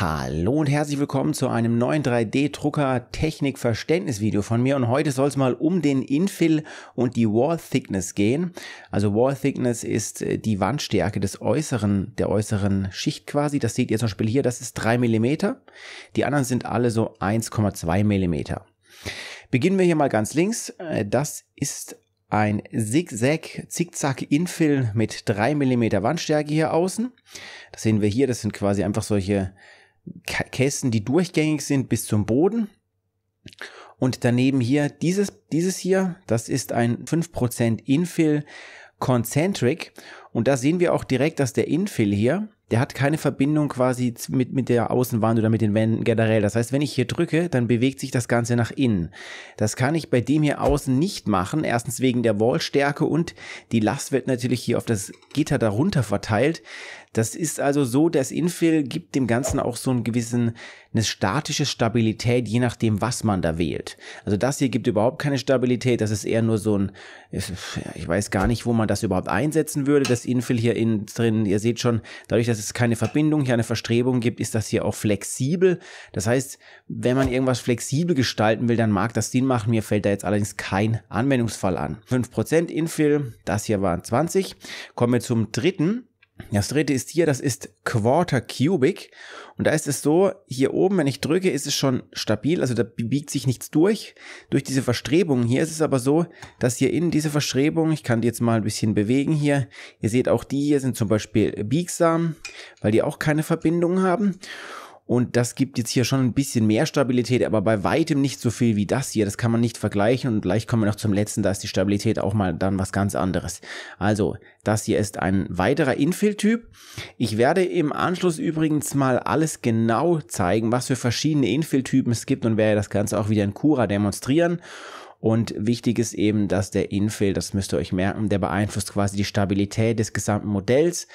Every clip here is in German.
Hallo und herzlich willkommen zu einem neuen 3D-Drucker-Technik-Verständnis-Video von mir und heute soll es mal um den Infill und die Wall Thickness gehen. Also Wall Thickness ist äh, die Wandstärke des äußeren, der äußeren Schicht quasi. Das seht ihr zum Beispiel hier, das ist 3 mm. Die anderen sind alle so 1,2 mm. Beginnen wir hier mal ganz links. Äh, das ist ein Zigzag, Zickzack Infill mit drei Millimeter Wandstärke hier außen. Das sehen wir hier, das sind quasi einfach solche Kästen, die durchgängig sind bis zum Boden. Und daneben hier, dieses, dieses hier, das ist ein 5% Infill Concentric. Und da sehen wir auch direkt, dass der Infill hier der hat keine Verbindung quasi mit, mit der Außenwand oder mit den Wänden generell. Das heißt, wenn ich hier drücke, dann bewegt sich das Ganze nach innen. Das kann ich bei dem hier außen nicht machen. Erstens wegen der Wallstärke und die Last wird natürlich hier auf das Gitter darunter verteilt. Das ist also so, das Infill gibt dem Ganzen auch so einen gewissen, eine statische Stabilität, je nachdem, was man da wählt. Also das hier gibt überhaupt keine Stabilität, das ist eher nur so ein, ich weiß gar nicht, wo man das überhaupt einsetzen würde, das Infill hier innen drin. Ihr seht schon, dadurch, dass dass es keine Verbindung, hier eine Verstrebung gibt, ist das hier auch flexibel. Das heißt, wenn man irgendwas flexibel gestalten will, dann mag das Sinn machen. Mir fällt da jetzt allerdings kein Anwendungsfall an. 5% Infill, das hier waren 20. Kommen wir zum dritten. Das dritte ist hier, das ist Quarter Cubic. Und da ist es so, hier oben, wenn ich drücke, ist es schon stabil, also da biegt sich nichts durch, durch diese Verstrebungen. Hier ist es aber so, dass hier in diese Verstrebung, ich kann die jetzt mal ein bisschen bewegen hier, ihr seht auch die hier sind zum Beispiel biegsam, weil die auch keine Verbindung haben. Und das gibt jetzt hier schon ein bisschen mehr Stabilität, aber bei weitem nicht so viel wie das hier. Das kann man nicht vergleichen. Und gleich kommen wir noch zum letzten. Da ist die Stabilität auch mal dann was ganz anderes. Also, das hier ist ein weiterer Infill-Typ. Ich werde im Anschluss übrigens mal alles genau zeigen, was für verschiedene Infill-Typen es gibt und werde das Ganze auch wieder in Cura demonstrieren. Und wichtig ist eben, dass der Infill, das müsst ihr euch merken, der beeinflusst quasi die Stabilität des gesamten Modells.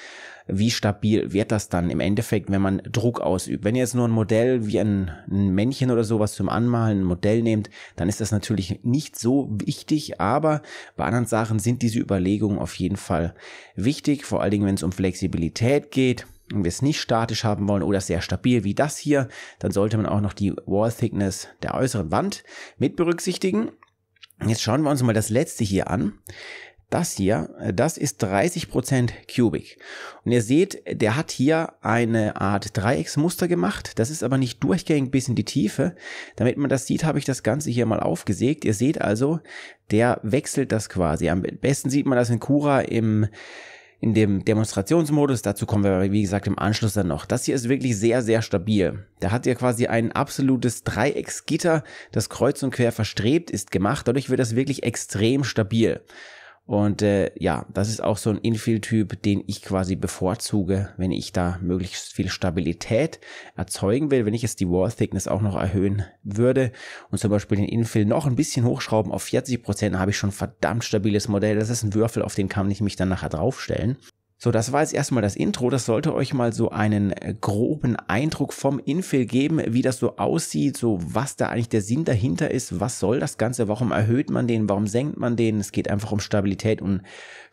Wie stabil wird das dann im Endeffekt, wenn man Druck ausübt? Wenn ihr jetzt nur ein Modell wie ein, ein Männchen oder sowas zum Anmalen, ein Modell nehmt, dann ist das natürlich nicht so wichtig, aber bei anderen Sachen sind diese Überlegungen auf jeden Fall wichtig, vor allen Dingen, wenn es um Flexibilität geht und wir es nicht statisch haben wollen oder sehr stabil wie das hier, dann sollte man auch noch die Wall Thickness der äußeren Wand mit berücksichtigen. Jetzt schauen wir uns mal das letzte hier an. Das hier, äh, das ist 30% Cubic. Und ihr seht, der hat hier eine Art Dreiecksmuster gemacht. Das ist aber nicht durchgängig bis in die Tiefe. Damit man das sieht, habe ich das Ganze hier mal aufgesägt. Ihr seht also, der wechselt das quasi. Am besten sieht man das in Cura im in dem Demonstrationsmodus. Dazu kommen wir, wie gesagt, im Anschluss dann noch. Das hier ist wirklich sehr, sehr stabil. Da hat ihr quasi ein absolutes Dreiecksgitter, das kreuz und quer verstrebt ist gemacht. Dadurch wird das wirklich extrem stabil. Und äh, ja, das ist auch so ein Infill-Typ, den ich quasi bevorzuge, wenn ich da möglichst viel Stabilität erzeugen will. Wenn ich jetzt die Wall-Thickness auch noch erhöhen würde und zum Beispiel den Infill noch ein bisschen hochschrauben auf 40%, Prozent, habe ich schon verdammt stabiles Modell. Das ist ein Würfel, auf den kann ich mich dann nachher draufstellen. So, das war jetzt erstmal das Intro. Das sollte euch mal so einen äh, groben Eindruck vom Infill geben, wie das so aussieht, so was da eigentlich der Sinn dahinter ist, was soll das Ganze, warum erhöht man den, warum senkt man den. Es geht einfach um Stabilität und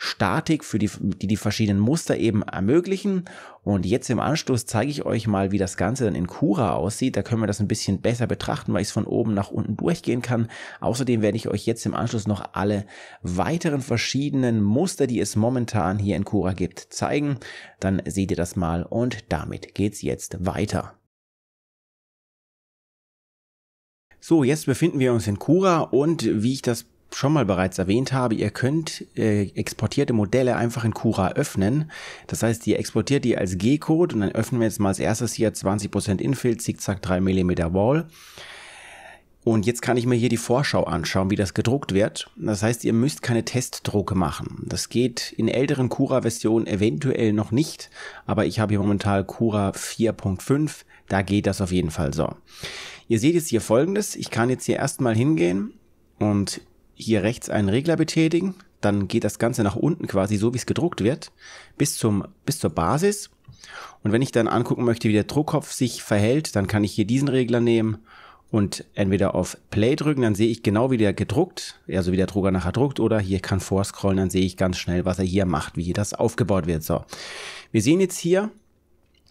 Statik, für die, die die verschiedenen Muster eben ermöglichen. Und jetzt im Anschluss zeige ich euch mal, wie das Ganze dann in Cura aussieht. Da können wir das ein bisschen besser betrachten, weil ich es von oben nach unten durchgehen kann. Außerdem werde ich euch jetzt im Anschluss noch alle weiteren verschiedenen Muster, die es momentan hier in Cura gibt, zeigen. Dann seht ihr das mal und damit geht's jetzt weiter. So, jetzt befinden wir uns in Cura und wie ich das schon mal bereits erwähnt habe, ihr könnt äh, exportierte Modelle einfach in Cura öffnen. Das heißt, ihr exportiert die als G-Code und dann öffnen wir jetzt mal als erstes hier 20% Infill, Zickzack 3 mm Wall. Und jetzt kann ich mir hier die Vorschau anschauen, wie das gedruckt wird. Das heißt, ihr müsst keine Testdrucke machen. Das geht in älteren Cura-Versionen eventuell noch nicht, aber ich habe hier momentan Cura 4.5, da geht das auf jeden Fall so. Ihr seht jetzt hier folgendes, ich kann jetzt hier erstmal hingehen und hier rechts einen Regler betätigen, dann geht das Ganze nach unten quasi so, wie es gedruckt wird, bis, zum, bis zur Basis. Und wenn ich dann angucken möchte, wie der Druckkopf sich verhält, dann kann ich hier diesen Regler nehmen und entweder auf Play drücken, dann sehe ich genau, wie der gedruckt, also wie der Drucker nachher druckt, oder hier kann vorscrollen, dann sehe ich ganz schnell, was er hier macht, wie hier das aufgebaut wird. So, wir sehen jetzt hier,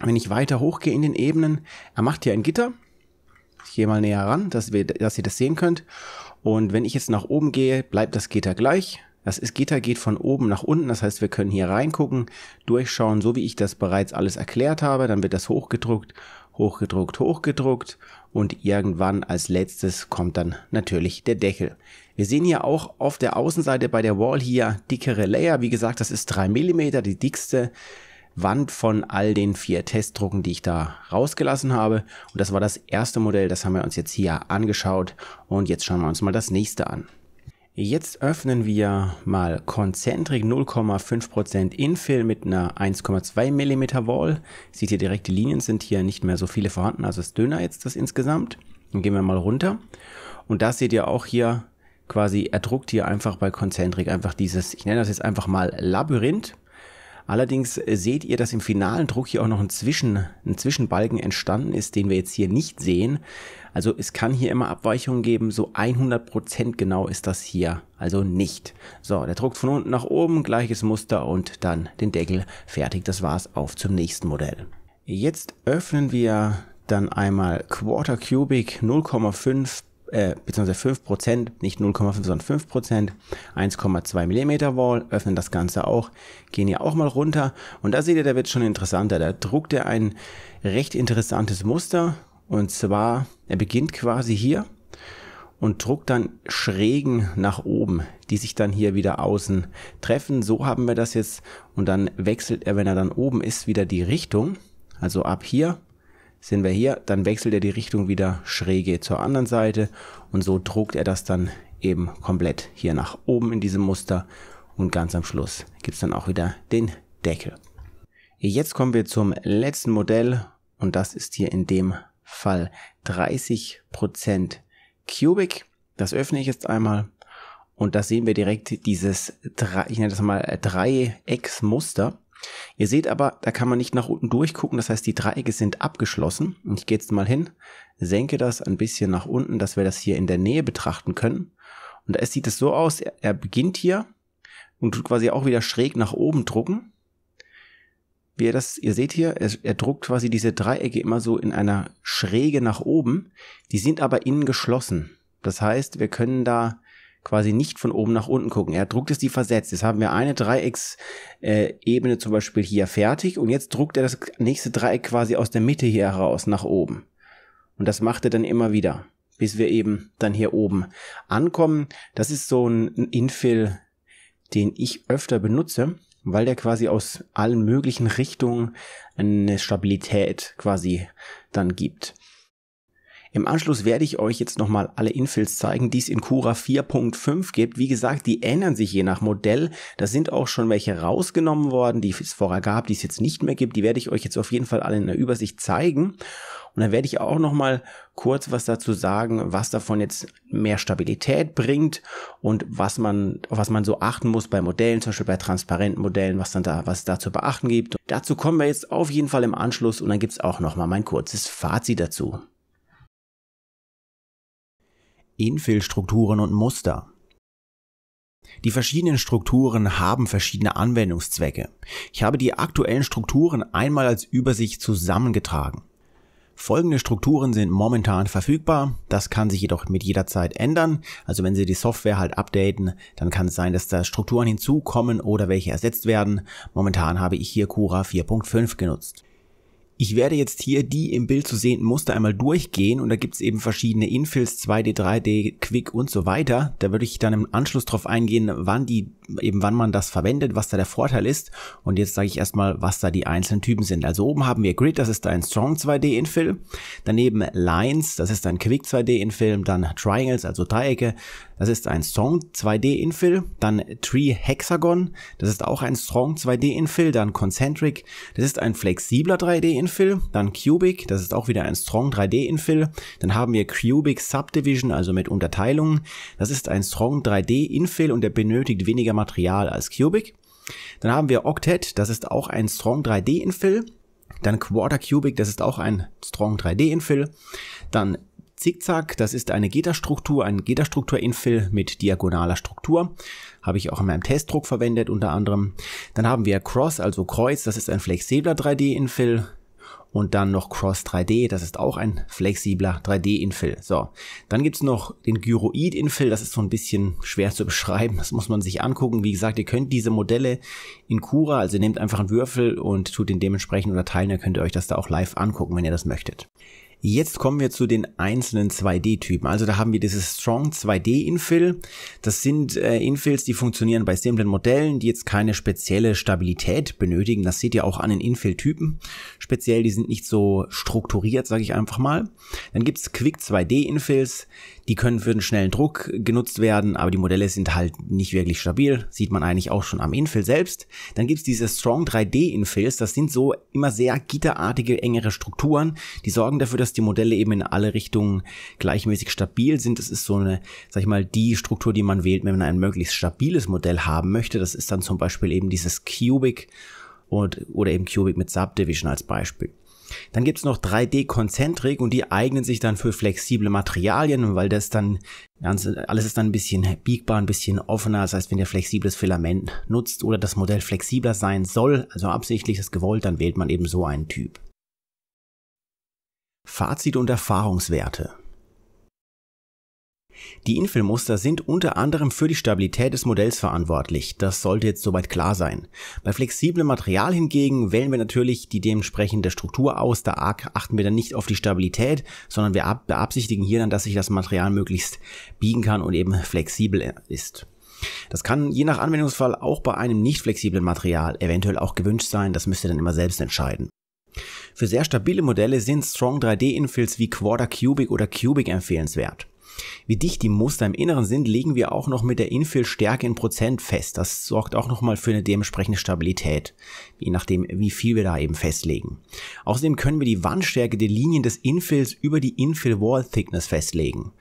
wenn ich weiter hochgehe in den Ebenen, er macht hier ein Gitter. Ich gehe mal näher ran, dass, wir, dass ihr das sehen könnt. Und wenn ich jetzt nach oben gehe, bleibt das Gitter gleich. Das ist Gitter geht von oben nach unten, das heißt wir können hier reingucken, durchschauen, so wie ich das bereits alles erklärt habe. Dann wird das hochgedruckt, hochgedruckt, hochgedruckt und irgendwann als letztes kommt dann natürlich der Deckel. Wir sehen hier auch auf der Außenseite bei der Wall hier dickere Layer. Wie gesagt, das ist drei Millimeter, die dickste. Wand von all den vier Testdrucken, die ich da rausgelassen habe. Und das war das erste Modell, das haben wir uns jetzt hier angeschaut. Und jetzt schauen wir uns mal das nächste an. Jetzt öffnen wir mal Konzentrik 0,5% Infill mit einer 1,2 mm Wall. Seht ihr, direkt, die Linien sind hier nicht mehr so viele vorhanden, also ist dünner jetzt das insgesamt. Dann gehen wir mal runter. Und das seht ihr auch hier quasi, er druckt hier einfach bei Konzentrik einfach dieses, ich nenne das jetzt einfach mal Labyrinth. Allerdings äh, seht ihr, dass im finalen Druck hier auch noch ein, Zwischen, ein Zwischenbalken entstanden ist, den wir jetzt hier nicht sehen. Also es kann hier immer Abweichungen geben, so 100% genau ist das hier also nicht. So, der Druck von unten nach oben, gleiches Muster und dann den Deckel fertig. Das war's, auf zum nächsten Modell. Jetzt öffnen wir dann einmal Quarter Cubic 0,5 äh, beziehungsweise 5%, nicht 0,5, sondern 5%, 1,2 mm Wall, öffnen das Ganze auch, gehen hier auch mal runter und da seht ihr, da wird schon interessanter. Da druckt er ein recht interessantes Muster und zwar, er beginnt quasi hier und druckt dann schrägen nach oben, die sich dann hier wieder außen treffen. So haben wir das jetzt und dann wechselt er, wenn er dann oben ist, wieder die Richtung. Also ab hier sind wir hier, dann wechselt er die Richtung wieder schräge zur anderen Seite und so druckt er das dann eben komplett hier nach oben in diesem Muster und ganz am Schluss gibt es dann auch wieder den Deckel. Jetzt kommen wir zum letzten Modell und das ist hier in dem Fall 30% Cubic. Das öffne ich jetzt einmal und da sehen wir direkt dieses, ich nenne das mal Dreiecksmuster. Ihr seht aber, da kann man nicht nach unten durchgucken, das heißt die Dreiecke sind abgeschlossen und ich gehe jetzt mal hin, senke das ein bisschen nach unten, dass wir das hier in der Nähe betrachten können. Und es sieht es so aus, er beginnt hier und tut quasi auch wieder schräg nach oben drucken. Wie ihr das, ihr seht hier, er, er druckt quasi diese Dreiecke immer so in einer Schräge nach oben. Die sind aber innen geschlossen. Das heißt, wir können da quasi nicht von oben nach unten gucken. Er druckt es die versetzt. Jetzt haben wir eine Dreiecksebene äh, zum Beispiel hier fertig und jetzt druckt er das nächste Dreieck quasi aus der Mitte hier heraus nach oben. Und das macht er dann immer wieder, bis wir eben dann hier oben ankommen. Das ist so ein Infill, den ich öfter benutze, weil der quasi aus allen möglichen Richtungen eine Stabilität quasi dann gibt. Im Anschluss werde ich euch jetzt nochmal alle Infills zeigen, die es in Cura 4.5 gibt. Wie gesagt, die ändern sich je nach Modell. Da sind auch schon welche rausgenommen worden, die es vorher gab, die es jetzt nicht mehr gibt. Die werde ich euch jetzt auf jeden Fall alle in der Übersicht zeigen. Und dann werde ich auch nochmal kurz was dazu sagen, was davon jetzt mehr Stabilität bringt und was man, was man so achten muss bei Modellen, zum Beispiel bei transparenten Modellen, was dann da, was es da zu beachten gibt. Dazu kommen wir jetzt auf jeden Fall im Anschluss und dann gibt es auch nochmal mein kurzes Fazit dazu. Infill-Strukturen und Muster. Die verschiedenen Strukturen haben verschiedene Anwendungszwecke. Ich habe die aktuellen Strukturen einmal als Übersicht zusammengetragen. Folgende Strukturen sind momentan verfügbar. Das kann sich jedoch mit jeder Zeit ändern. Also wenn Sie die Software halt updaten, dann kann es sein, dass da Strukturen hinzukommen oder welche ersetzt werden. Momentan habe ich hier Cura 4.5 genutzt. Ich werde jetzt hier die im Bild zu sehenden Muster einmal durchgehen und da gibt es eben verschiedene Infills, 2D, 3D, Quick und so weiter. Da würde ich dann im Anschluss drauf eingehen, wann die, eben wann man das verwendet, was da der Vorteil ist. Und jetzt sage ich erstmal, was da die einzelnen Typen sind. Also oben haben wir Grid, das ist ein Strong 2D Infill. Daneben Lines, das ist ein Quick 2D Infill. Dann Triangles, also Dreiecke. Das ist ein Strong 2D-Infill. Dann Tree Hexagon. Das ist auch ein Strong 2D-Infill. Dann Concentric. Das ist ein flexibler 3D-Infill. Dann Cubic. Das ist auch wieder ein Strong 3D-Infill. Dann haben wir Cubic Subdivision, also mit Unterteilungen. Das ist ein Strong 3D-Infill und der benötigt weniger Material als Cubic. Dann haben wir Octet. Das ist auch ein Strong 3D-Infill. Dann Quarter Cubic, das ist auch ein Strong 3D-Infill. Dann Zickzack, das ist eine Gitterstruktur, ein Gitterstruktur-Infill mit diagonaler Struktur. Habe ich auch in meinem Testdruck verwendet unter anderem. Dann haben wir Cross, also Kreuz, das ist ein flexibler 3D-Infill. Und dann noch Cross 3D, das ist auch ein flexibler 3D-Infill. So, dann gibt's noch den Gyroid-Infill, das ist so ein bisschen schwer zu beschreiben, das muss man sich angucken. Wie gesagt, ihr könnt diese Modelle in Cura, also nehmt einfach einen Würfel und tut den dementsprechend unterteilen, dann könnt ihr euch das da auch live angucken, wenn ihr das möchtet. Jetzt kommen wir zu den einzelnen 2D-Typen. Also da haben wir dieses Strong 2D-Infill. Das sind äh, Infills, die funktionieren bei simplen Modellen, die jetzt keine spezielle Stabilität benötigen. Das seht ihr auch an den Infill-Typen. Speziell, die sind nicht so strukturiert, sage ich einfach mal. Dann gibt's Quick 2D-Infills. Die können für den schnellen Druck genutzt werden, aber die Modelle sind halt nicht wirklich stabil. Sieht man eigentlich auch schon am Infill selbst. Dann gibt's diese Strong 3D-Infills. Das sind so immer sehr gitterartige, engere Strukturen. Die sorgen dafür, dass die Modelle eben in alle Richtungen gleichmäßig stabil sind. Das ist so eine, sag ich mal, die Struktur, die man wählt, wenn man ein möglichst stabiles Modell haben möchte. Das ist dann zum Beispiel eben dieses Cubic und, oder eben Cubic mit Subdivision als Beispiel. Dann gibt's noch 3D-Konzentrik und die eignen sich dann für flexible Materialien, weil das dann, alles ist dann ein bisschen biegbar, ein bisschen offener. Das heißt, wenn ihr flexibles Filament nutzt oder das Modell flexibler sein soll, also absichtlich ist gewollt, dann wählt man eben so einen Typ. Fazit und Erfahrungswerte. Die infill sind unter anderem für die Stabilität des Modells verantwortlich. Das sollte jetzt soweit klar sein. Bei flexiblem Material hingegen wählen wir natürlich die dementsprechende Struktur aus. Da achten wir dann nicht auf die Stabilität, sondern wir beabsichtigen hier dann, dass sich das Material möglichst biegen kann und eben flexibel ist. Das kann je nach Anwendungsfall auch bei einem nicht flexiblen Material eventuell auch gewünscht sein. Das müsst ihr dann immer selbst entscheiden. Für sehr stabile Modelle sind Strong 3D-Infills wie Quarter Cubic oder Cubic empfehlenswert. Wie dicht die Muster im Inneren sind, legen wir auch noch mit der Infill-Stärke in Prozent fest. Das sorgt auch nochmal für eine dementsprechende Stabilität, je nachdem, wie viel wir da eben festlegen. Außerdem können wir die Wandstärke der Linien des Infills über die Infill-Wall-Thickness festlegen.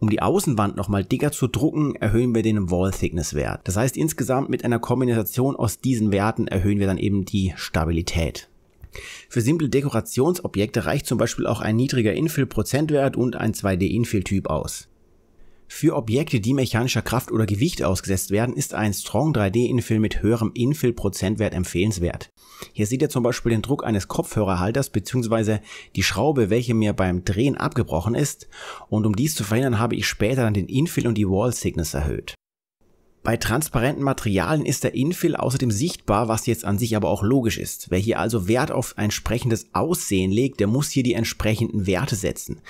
Um die Außenwand nochmal dicker zu drucken, erhöhen wir den Wall Thickness Wert. Das heißt, insgesamt mit einer Kombination aus diesen Werten erhöhen wir dann eben die Stabilität. Für simple Dekorationsobjekte reicht zum Beispiel auch ein niedriger Infill-Prozentwert und ein 2D-Infill-Typ aus. Für Objekte, die mechanischer Kraft oder Gewicht ausgesetzt werden, ist ein Strong 3D-Infill mit höherem Infill-Prozentwert empfehlenswert. Hier seht ihr zum Beispiel den Druck eines Kopfhörerhalters bzw. die Schraube, welche mir beim Drehen abgebrochen ist und um dies zu verhindern, habe ich später dann den Infill und die Wall sickness erhöht. Bei transparenten Materialien ist der Infill außerdem sichtbar, was jetzt an sich aber auch logisch ist. Wer hier also Wert auf entsprechendes Aussehen legt, der muss hier die entsprechenden Werte setzen.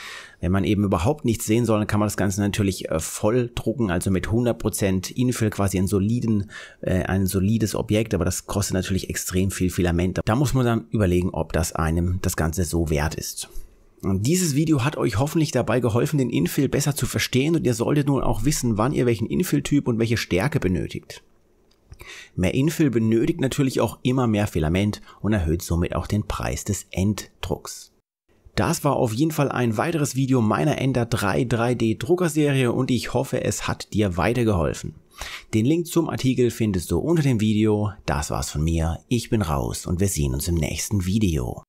Wenn man eben überhaupt nichts sehen soll, dann kann man das Ganze natürlich äh, voll drucken, also mit 100% Infill quasi einen soliden, äh, ein solides Objekt, aber das kostet natürlich extrem viel Filament. Da muss man dann überlegen, ob das einem das Ganze so wert ist. Dieses Video hat euch hoffentlich dabei geholfen, den Infill besser zu verstehen und ihr solltet nun auch wissen, wann ihr welchen Infill-Typ und welche Stärke benötigt. Mehr Infill benötigt natürlich auch immer mehr Filament und erhöht somit auch den Preis des Enddrucks. Das war auf jeden Fall ein weiteres Video meiner Ender 3 3D Druckerserie und ich hoffe, es hat dir weitergeholfen. Den Link zum Artikel findest du unter dem Video. Das war's von mir. Ich bin raus und wir sehen uns im nächsten Video.